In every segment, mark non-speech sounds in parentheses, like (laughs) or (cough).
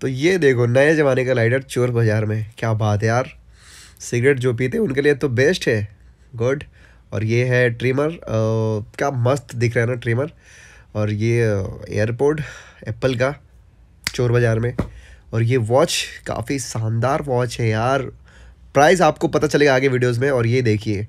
तो ये देखो नए ज़माने का लाइटर चोर बाज़ार में क्या बात है यार सिगरेट जो पीते हैं उनके लिए तो बेस्ट है गुड और ये है ट्रिमर क्या मस्त दिख रहा है ना ट्रिमर और ये एयरपोर्ट एप्पल का चोर बाज़ार में और ये वॉच काफ़ी शानदार वॉच है यार प्राइस आपको पता चलेगा आगे वीडियोस में और ये देखिए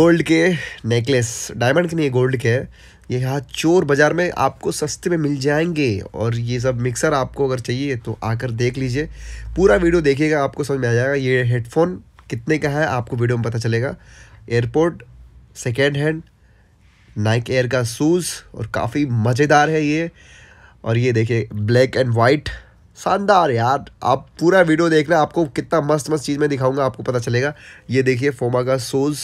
गोल्ड के नेकलेस डायमंड के नहीं गोल्ड के है ये यहाँ चोर बाज़ार में आपको सस्ते में मिल जाएंगे और ये सब मिक्सर आपको अगर चाहिए तो आकर देख लीजिए पूरा वीडियो देखिएगा आपको समझ में आ जाएगा ये हेडफोन कितने का है आपको वीडियो में पता चलेगा airport second hand Nike air का शूज़ और काफ़ी मज़ेदार है ये और ये देखिए ब्लैक एंड वाइट शानदार यार आप पूरा वीडियो देखना आपको कितना मस्त मस्त चीज़ में दिखाऊंगा आपको पता चलेगा ये देखिए फोमा का शूज़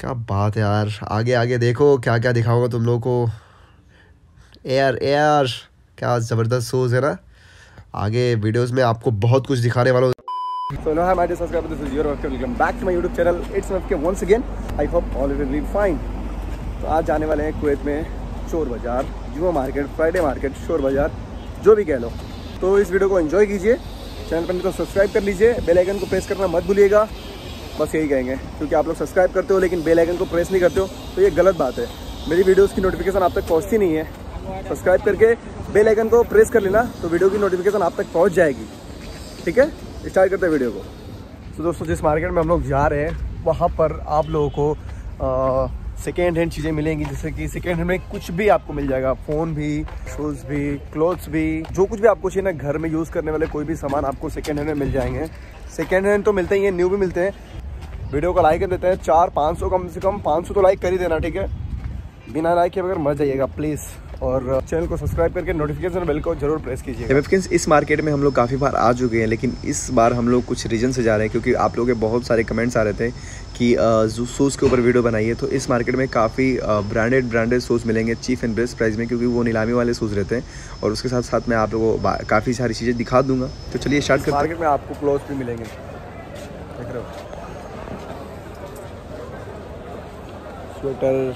क्या बात है यार आगे आगे देखो क्या क्या दिखाओगे तुम लोगों को एयर एयर क्या ज़बरदस्त शोज है ना आगे वीडियोस में आपको बहुत कुछ दिखाने वाला So now hi my dear subscribers this is your Vivek welcome back to my YouTube channel it's Vivek once again I hope all of you will fine तो आज जाने वाले हैं कुवैत में चोर बाज़ार जुआ मार्केट फ्राइडे मार्केट शोर बाज़ार जो भी कह लो तो इस वीडियो को एंजॉय कीजिए चैनल पर तो सब्सक्राइब कर लीजिए बेल आइकन को प्रेस करना मत भूलिएगा बस यही कहेंगे क्योंकि आप लोग सब्सक्राइब करते हो लेकिन बेल आइकन को प्रेस नहीं करते हो तो ये गलत बात है मेरी वीडियोस की नोटिफिकेशन आप तक पहुंचती नहीं है सब्सक्राइब करके बेल आइकन को प्रेस कर लेना तो वीडियो की नोटिफिकेशन आप तक पहुँच जाएगी ठीक है स्टार्ट करते हैं वीडियो को तो दोस्तों जिस मार्केट में हम लोग जा रहे हैं वहाँ पर आप लोगों को सेकेंड हैंड चीज़ें मिलेंगी जैसे कि सेकेंड हैंड में कुछ भी आपको मिल जाएगा फ़ोन भी शूज़ भी क्लोथ्स भी जो कुछ भी आपको चाहिए ना घर में यूज़ करने वाले कोई भी सामान आपको सेकेंड हैंड में मिल जाएंगे सेकेंड हैंड तो मिलते ही हैं न्यू भी मिलते हैं वीडियो को लाइक कर देते हैं चार पाँच सौ कम से कम पाँच सौ तो लाइक कर ही देना ठीक है बिना लाइक के अगर मर जाइएगा प्लीज़ और चैनल uh, को सब्सक्राइब करके नोटिफिकेशन बेल को जरूर प्रेस कीजिए इस मार्केट में हम लोग काफ़ी बार आ चुके हैं लेकिन इस बार हम लोग कुछ रीजन से जा रहे हैं क्योंकि आप लोगों के बहुत सारे कमेंट्स आ रहे थे कि सूज़ uh, के ऊपर वीडियो बनाइए तो इस मार्केट में काफ़ी ब्रांडेड ब्रांडेड शूज़ मिलेंगे चीफ एंड बेस्ट प्राइस में क्योंकि वो नीलामी वाले सूज रहते हैं और उसके साथ साथ मैं आप लोगों को काफ़ी सारी चीज़ें दिखा दूंगा तो चलिए स्टार्ट मार्केट में आपको क्लोज भी मिलेंगे देख रहे हो स्वेटर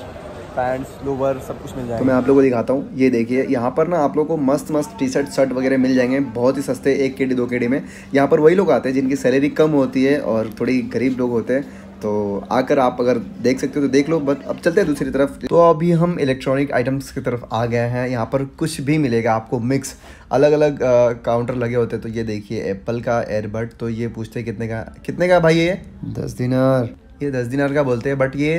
पैंट्स लोवर सब कुछ मिल जाएगा तो मैं आप लोगों को दिखाता हूँ ये देखिए यहाँ पर ना आप लोगों को मस्त मस्त टी शर्ट शर्ट वगैरह मिल जाएंगे बहुत ही सस्ते एक के डी दो के डी में यहाँ पर वही लोग आते हैं जिनकी सैलरी कम होती है और थोड़ी गरीब लोग होते हैं तो आकर आप अगर देख सकते हो तो देख लो बट अब चलते हैं दूसरी तरफ तो अभी हम इलेक्ट्रॉनिक आइटम्स की तरफ आ गए हैं यहाँ पर कुछ भी मिलेगा आपको मिक्स अलग अलग काउंटर लगे होते हैं तो ये देखिए एप्पल का एयरबड तो ये पूछते हैं कितने का कितने का भाई ये दस दिनार ये दस दिनार का बोलते हैं बट ये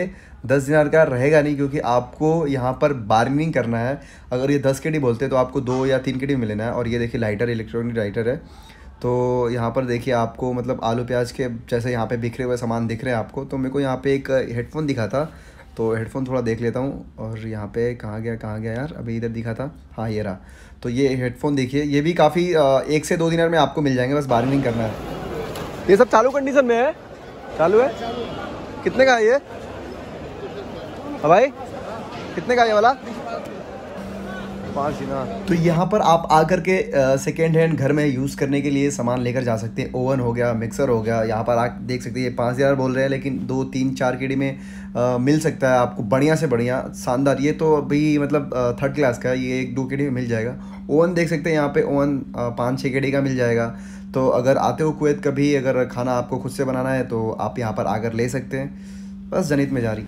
दस दिनार का रहेगा नहीं क्योंकि आपको यहाँ पर बार्गनिंग करना है अगर ये दस के डी बोलते हैं तो आपको दो या तीन के डी मिलना है और ये देखिए लाइटर इलेक्ट्रॉनिक लाइटर है तो यहाँ पर देखिए आपको मतलब आलू प्याज के जैसे यहाँ पे बिखरे हुए सामान दिख रहे हैं आपको तो मेरे को यहाँ पे एक हेडफोन दिखा था तो हेडफोन थोड़ा देख लेता हूँ और यहाँ पे कहाँ गया कहाँ गया यार अभी इधर दिखा था हाँ ये रहा तो ये हेडफोन देखिए ये भी काफ़ी एक से दो दिन में आपको मिल जाएंगे बस बार्गनिंग करना है ये सब चालू कंडीशन में है चालू है कितने का है ये भाई कितने का ये वाला पाँच दिना तो यहाँ पर आप आकर के सेकेंड हैंड घर में यूज़ करने के लिए सामान लेकर जा सकते हैं ओवन हो गया मिक्सर हो गया यहाँ पर आप देख सकते हैं ये पाँच हज़ार बोल रहे हैं लेकिन दो तीन चार के डी में आ, मिल सकता है आपको बढ़िया से बढ़िया शानदार ये तो अभी मतलब थर्ड क्लास का ये एक दो के डी में मिल जाएगा ओवन देख सकते हैं यहाँ पर ओवन पाँच छः के डी का मिल जाएगा तो अगर आते हो कुवैत कभी अगर खाना आपको खुद से बनाना है तो आप यहाँ पर आकर ले सकते हैं बस जनित में जा रही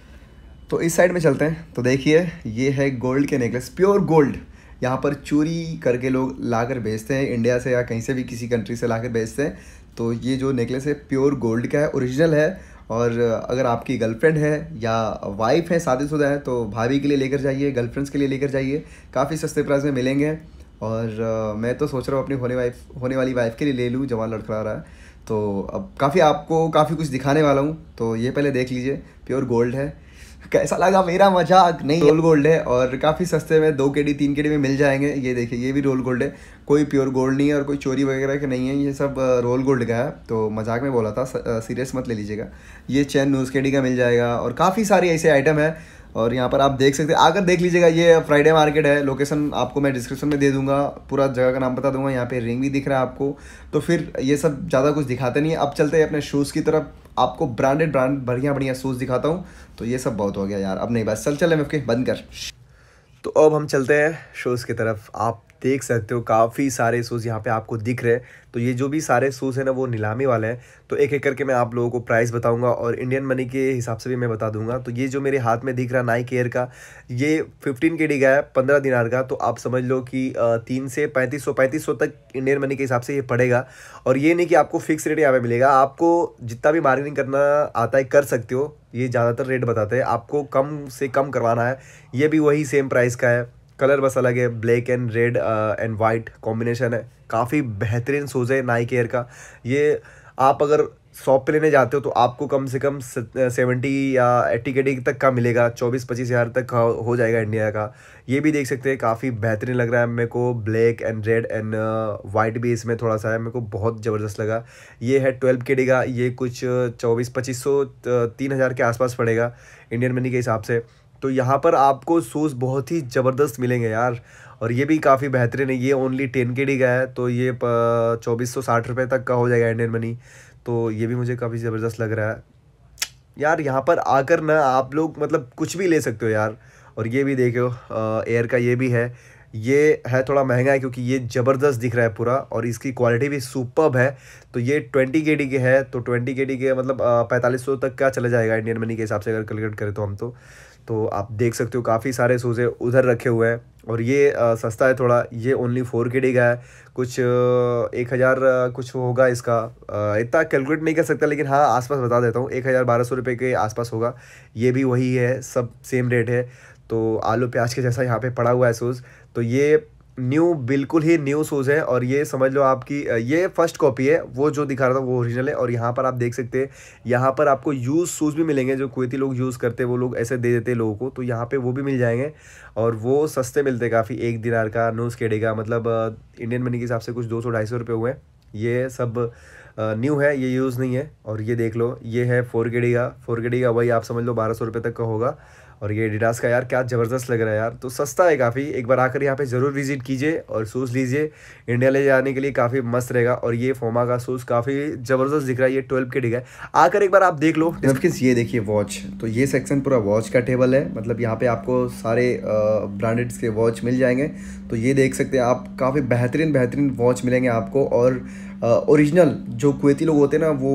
तो इस साइड में चलते हैं तो देखिए ये है गोल्ड के नेकलेस प्योर गोल्ड यहाँ पर चोरी करके लोग ला कर बेचते हैं इंडिया से या कहीं से भी किसी कंट्री से ला कर बेचते हैं तो ये जो नेकलेस है प्योर गोल्ड का है ओरिजिनल है और अगर आपकी गर्लफ्रेंड है या वाइफ है शादीशुदा है तो भाभी के लिए लेकर जाइए गर्लफ्रेंड्स के लिए लेकर जाइए काफ़ी सस्ते प्राइस में मिलेंगे और मैं तो सोच रहा हूँ अपनी होने वाइफ होने वाली वाइफ के लिए ले लूँ जवान लड़खड़ा रहा है तो अब काफ़ी आपको काफ़ी कुछ दिखाने वाला हूँ तो ये पहले देख लीजिए प्योर गोल्ड है कैसा लगा मेरा मजाक नहीं रोल गोल्ड है और काफ़ी सस्ते में दो के डी तीन के डी में मिल जाएंगे ये देखिए ये भी रोल गोल्ड है कोई प्योर गोल्ड नहीं है और कोई चोरी वगैरह के नहीं है ये सब रोल गोल्ड का है तो मजाक में बोला था सीरियस मत ले लीजिएगा ये चैन नूज़ के डी का मिल जाएगा और काफ़ी सारे ऐसे आइटम है और यहाँ पर आप देख सकते हैं आकर देख लीजिएगा ये फ्राइडे मार्केट है लोकेशन आपको मैं डिस्क्रिप्शन में दे दूंगा पूरा जगह का नाम बता दूंगा यहाँ पे रिंग भी दिख रहा है आपको तो फिर ये सब ज़्यादा कुछ दिखाते नहीं है अब चलते हैं अपने शूज़ की तरफ आपको ब्रांडेड ब्रांड बढ़िया बढ़िया शूज़ दिखाता हूँ तो ये सब बहुत हो गया यार अब नहीं बस चल चल एम बंद कर तो अब हम चलते हैं शूज़ की तरफ आप देख सकते हो काफ़ी सारे शूज़ यहाँ पे आपको दिख रहे हैं तो ये जो भी सारे शूज़ हैं ना वो नीलामी वाले हैं तो एक एक करके मैं आप लोगों को प्राइस बताऊंगा और इंडियन मनी के हिसाब से भी मैं बता दूंगा तो ये जो मेरे हाथ में दिख रहा नाइक एयर का ये फिफ्टीन के डी का है पंद्रह दिनार का तो आप समझ लो कि तीन से पैंतीस सौ पैंतीस सौ तक इंडियन मनी के हिसाब से ये पड़ेगा और ये नहीं कि आपको फिक्स रेट यहाँ पर मिलेगा आपको जितना भी मार्केटिंग करना आता है कर सकते हो ये ज़्यादातर रेट बताते हैं आपको कम से कम करवाना है ये भी वही सेम प्राइस का है कलर बस अलग है black and red and white combination है काफ़ी बेहतरीन शूज़ है नाइक एयर का ये आप अगर शॉप पे लेने जाते हो तो आपको कम से कम सेवेंटी या एट्टी के डी तक का मिलेगा चौबीस पच्चीस हज़ार तक का हो जाएगा इंडिया का ये भी देख सकते हैं काफ़ी बेहतरीन लग रहा है मेरे को black and red and white भी इसमें थोड़ा सा है मेरे को बहुत ज़बरदस्त लगा ये है ट्वेल्व के डी का ये कुछ चौबीस पच्चीस सौ तीन हज़ार के आसपास पड़ेगा इंडियन मनी के हिसाब से तो यहाँ पर आपको शूज़ बहुत ही ज़बरदस्त मिलेंगे यार और ये भी काफ़ी बेहतरीन है ये ओनली टेन के डी का है तो ये चौबीस सौ साठ रुपये तक का हो जाएगा इंडियन मनी तो ये भी मुझे काफ़ी ज़बरदस्त लग रहा है यार यहाँ पर आकर ना आप लोग मतलब कुछ भी ले सकते हो यार और ये भी देखो एयर का ये भी है ये है थोड़ा महंगा है क्योंकि ये ज़बरदस्त दिख रहा है पूरा और इसकी क्वालिटी भी सुपर है तो ये ट्वेंटी के डी के है तो ट्वेंटी के डी के मतलब पैंतालीस सौ तक का चला जाएगा इंडियन मनी के हिसाब से अगर कैलकुलेट करें तो हम तो तो आप देख सकते हो काफ़ी सारे सोजे उधर रखे हुए हैं और ये आ, सस्ता है थोड़ा ये ओनली फोर के डी का है कुछ एक हज़ार कुछ होगा इसका इतना कैलकुलेट नहीं कर सकता लेकिन हाँ आसपास बता देता हूँ एक हज़ार बारह सौ रुपये के आसपास होगा ये भी वही है सब सेम रेट है तो आलू प्याज के जैसा यहाँ पे पड़ा हुआ है शूज़ तो ये न्यू बिल्कुल ही न्यू शूज़ है और ये समझ लो आपकी ये फर्स्ट कॉपी है वो जो दिखा रहा था वो ओरिजिनल है और यहाँ पर आप देख सकते हैं यहाँ पर आपको यूज़ शूज़ भी मिलेंगे जो कुवैती लोग यूज़ करते हैं वो लोग ऐसे दे देते हैं लोगों को तो यहाँ पे वो भी मिल जाएंगे और वो सस्ते मिलते काफ़ी एक दिनार का नोस केडे का मतलब इंडियन मनी के हिसाब से कुछ दो सौ ढाई सौ रुपये हुए हैं ये सब न्यू है ये यूज़ नहीं है और ये देख लो ये है फोर के डी का फोर के डी का वही आप समझ लो बारह सौ रुपये तक का होगा और ये एडिडास का यार क्या ज़बरदस्त लग रहा है यार तो सस्ता है काफ़ी एक बार आकर यहाँ पे ज़रूर विजिट कीजिए और शूज़ लीजिए इंडिया ले जाने के लिए काफ़ी मस्त रहेगा और ये फोमा का शूज़ काफ़ी ज़बरदस्त दिख रहा है ये ट्वेल्व के डिग है आकर एक बार आप देख लो नफकिस ये देखिए वॉच तो ये सेक्शन पूरा वॉच का टेबल है मतलब यहाँ पर आपको सारे ब्रांडेड्स के वॉच मिल जाएंगे तो ये देख सकते हैं आप काफ़ी बेहतरीन बेहतरीन वॉच मिलेंगे आपको और ओरिजिनल जो कुवैती लोग होते हैं ना वो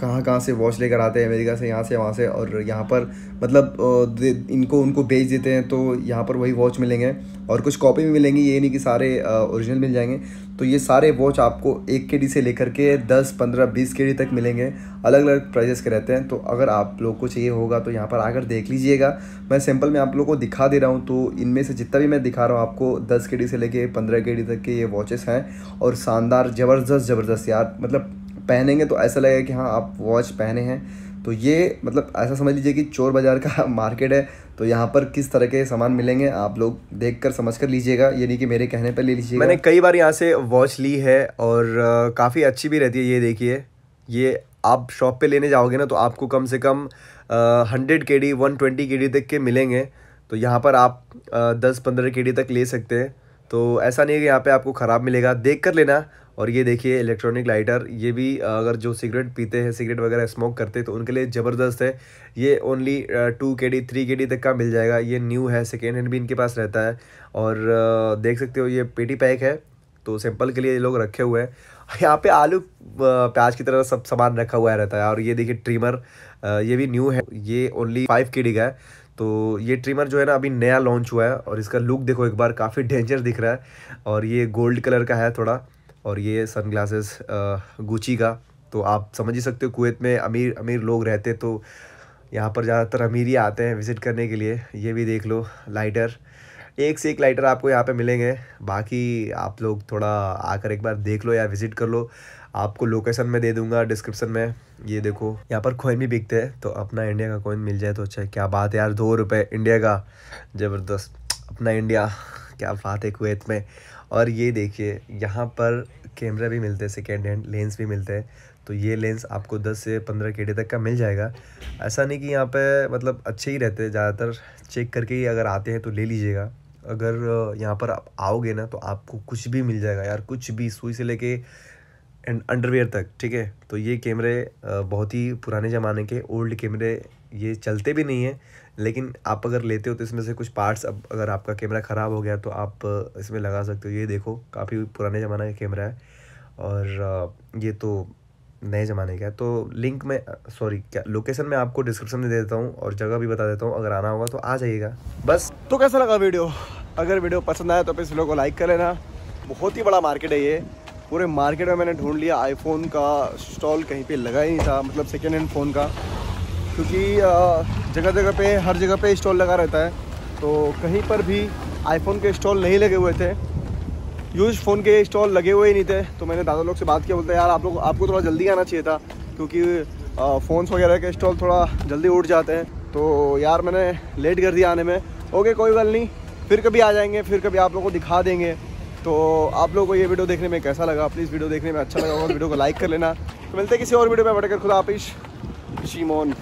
कहाँ कहाँ से वॉच लेकर आते हैं अमेरिका से यहाँ से वहाँ से और यहाँ पर मतलब इनको उनको बेच देते हैं तो यहाँ पर वही वॉच मिलेंगे और कुछ कॉपी भी मिलेंगी ये नहीं कि सारे ओरिजिनल मिल जाएंगे तो ये सारे वॉच आपको एक के डी से लेकर के दस पंद्रह बीस के डी तक मिलेंगे अलग अलग प्राइजेस के रहते हैं तो अगर आप लोग को चाहिए होगा तो यहाँ पर आकर देख लीजिएगा मैं सैंपल में आप लोग को दिखा दे रहा हूँ तो इनमें से जितना भी मैं दिखा रहा हूँ आपको दस के डी से लेके पंद्रह के डी तक के ये वॉचेस हैं और शानदार ज़बरदस्त ज़बरदस्त यार मतलब पहनेंगे तो ऐसा लगेगा कि हाँ आप वॉच पहने हैं तो ये मतलब ऐसा समझ लीजिए कि चोर बाज़ार का (laughs) मार्केट है तो यहाँ पर किस तरह के सामान मिलेंगे आप लोग देख कर समझ कर लीजिएगा ये नहीं कि मेरे कहने पर ले लीजिए मैंने कई बार यहाँ से वॉच ली है और काफ़ी अच्छी भी रहती है ये देखिए ये आप शॉप पे लेने जाओगे ना तो आपको कम से कम hundred K D one twenty K D तक के मिलेंगे तो यहाँ पर आप दस पंद्रह के डी तक ले सकते हैं तो ऐसा नहीं है कि यहाँ पे आपको ख़राब मिलेगा देख कर लेना और ये देखिए इलेक्ट्रॉनिक लाइटर ये भी अगर जो सिगरेट पीते हैं सिगरेट वगैरह स्मोक करते हैं तो उनके लिए ज़बरदस्त है ये only two K D three K D तक का मिल जाएगा ये न्यू है सेकेंड हैंड भी इनके पास रहता है और देख सकते हो ये पेटी पैक है तो सैंपल के लिए ये लोग रखे हुए हैं यहाँ पे आलू प्याज की तरह सब सामान रखा हुआ रहता है और ये देखिए ट्रिमर ये भी न्यू है ये ओनली फाइव के डी का है तो ये ट्रिमर जो है ना अभी नया लॉन्च हुआ है और इसका लुक देखो एक बार काफ़ी डेंजर दिख रहा है और ये गोल्ड कलर का है थोड़ा और ये सन ग्लासेस गुची का तो आप समझ ही सकते हो कुवैत में अमीर अमीर लोग रहते तो यहाँ पर ज़्यादातर अमीर ही आते हैं विज़िट करने के लिए ये भी देख लो लाइटर एक से एक लाइटर आपको यहाँ पे मिलेंगे बाकी आप लोग थोड़ा आकर एक बार देख लो या विज़िट कर लो आपको लोकेशन में दे दूंगा डिस्क्रिप्शन में ये देखो यहाँ पर कोइन भी बिकते हैं तो अपना इंडिया का कोइन मिल जाए तो अच्छा है क्या बात है यार दो रुपये इंडिया का ज़बरदस्त अपना इंडिया क्या बात है कुवैत में और ये देखिए यहाँ पर कैमरा भी मिलते हैं सेकेंड हैंड लेंस भी मिलते हैं तो ये लेंस आपको 10 से 15 के तक का मिल जाएगा ऐसा नहीं कि यहाँ पे मतलब अच्छे ही रहते हैं ज़्यादातर चेक करके ही अगर आते हैं तो ले लीजिएगा अगर यहाँ पर आप आओगे ना तो आपको कुछ भी मिल जाएगा यार कुछ भी सुई से लेके एंड अंडरवेयर तक ठीक है तो ये कैमरे बहुत ही पुराने ज़माने के ओल्ड कैमरे ये चलते भी नहीं हैं लेकिन आप अगर लेते हो तो इसमें से कुछ पार्ट्स अब अगर आपका कैमरा ख़राब हो गया तो आप इसमें लगा सकते हो ये देखो काफ़ी पुराने ज़माने का कैमरा है और ये तो नए ज़माने का है तो लिंक में सॉरी क्या लोकेशन में आपको डिस्क्रिप्शन में दे देता हूँ और जगह भी बता देता हूँ अगर आना होगा तो आ जाइएगा बस तो कैसा लगा वीडियो अगर वीडियो पसंद आया तो इस वीडियो को लाइक कर लेना बहुत ही बड़ा मार्केट है ये पूरे मार्केट में मैंने ढूंढ लिया आईफोन का स्टॉल कहीं पे लगा ही नहीं था मतलब सेकेंड हैंड फ़ोन का क्योंकि जगह जगह पे हर जगह पे स्टॉल लगा रहता है तो कहीं पर भी आईफोन के स्टॉल नहीं लगे हुए थे यूज फ़ोन के स्टॉल लगे हुए ही नहीं थे तो मैंने दादा लोग से बात किया बोलते यार आप लोग आपको थोड़ा जल्दी आना चाहिए था क्योंकि फ़ोन्स वगैरह के स्टॉल थोड़ा जल्दी उठ जाते हैं तो यार मैंने लेट कर दिया आने में ओके कोई गल नहीं फिर कभी आ जाएंगे फिर कभी आप लोग को दिखा देंगे तो आप लोगों को ये वीडियो देखने में कैसा लगा प्लीज़ वीडियो देखने में अच्छा लगा और तो वीडियो को लाइक कर लेना तो मिलते हैं किसी और वीडियो में बढ़कर खुदा आपिश शिमोन